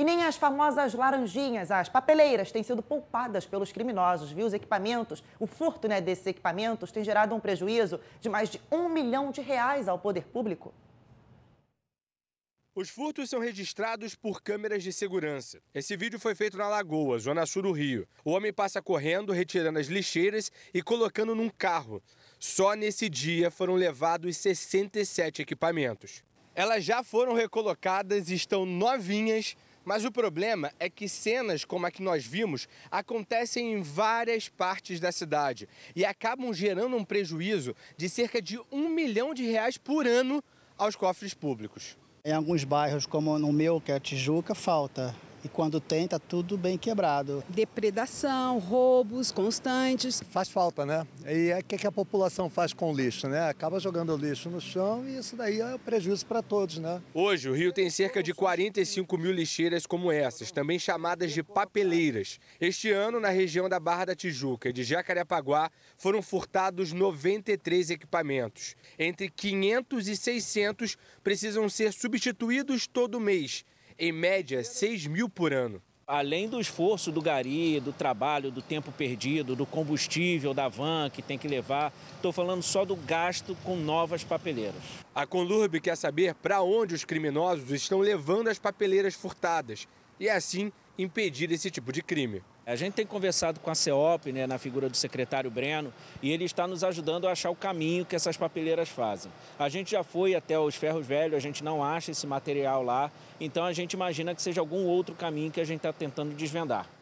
E nem as famosas laranjinhas, as papeleiras, têm sido poupadas pelos criminosos, viu? Os equipamentos, o furto né, desses equipamentos tem gerado um prejuízo de mais de um milhão de reais ao poder público. Os furtos são registrados por câmeras de segurança. Esse vídeo foi feito na Lagoa, zona sul do Rio. O homem passa correndo, retirando as lixeiras e colocando num carro. Só nesse dia foram levados 67 equipamentos. Elas já foram recolocadas e estão novinhas mas o problema é que cenas como a que nós vimos acontecem em várias partes da cidade e acabam gerando um prejuízo de cerca de um milhão de reais por ano aos cofres públicos. Em alguns bairros, como no meu, que é a Tijuca, falta e quando tem, está tudo bem quebrado. Depredação, roubos constantes. Faz falta, né? E é o que a população faz com o lixo, né? Acaba jogando o lixo no chão e isso daí é um prejuízo para todos, né? Hoje, o Rio tem cerca de 45 mil lixeiras como essas, também chamadas de papeleiras. Este ano, na região da Barra da Tijuca e de Jacarepaguá, foram furtados 93 equipamentos. Entre 500 e 600 precisam ser substituídos todo mês em média 6 mil por ano. Além do esforço do gari, do trabalho, do tempo perdido, do combustível da van que tem que levar, estou falando só do gasto com novas papeleiras. A Conlurb quer saber para onde os criminosos estão levando as papeleiras furtadas e assim impedir esse tipo de crime. A gente tem conversado com a CEOP, né, na figura do secretário Breno, e ele está nos ajudando a achar o caminho que essas papeleiras fazem. A gente já foi até os Ferros Velhos, a gente não acha esse material lá, então a gente imagina que seja algum outro caminho que a gente está tentando desvendar.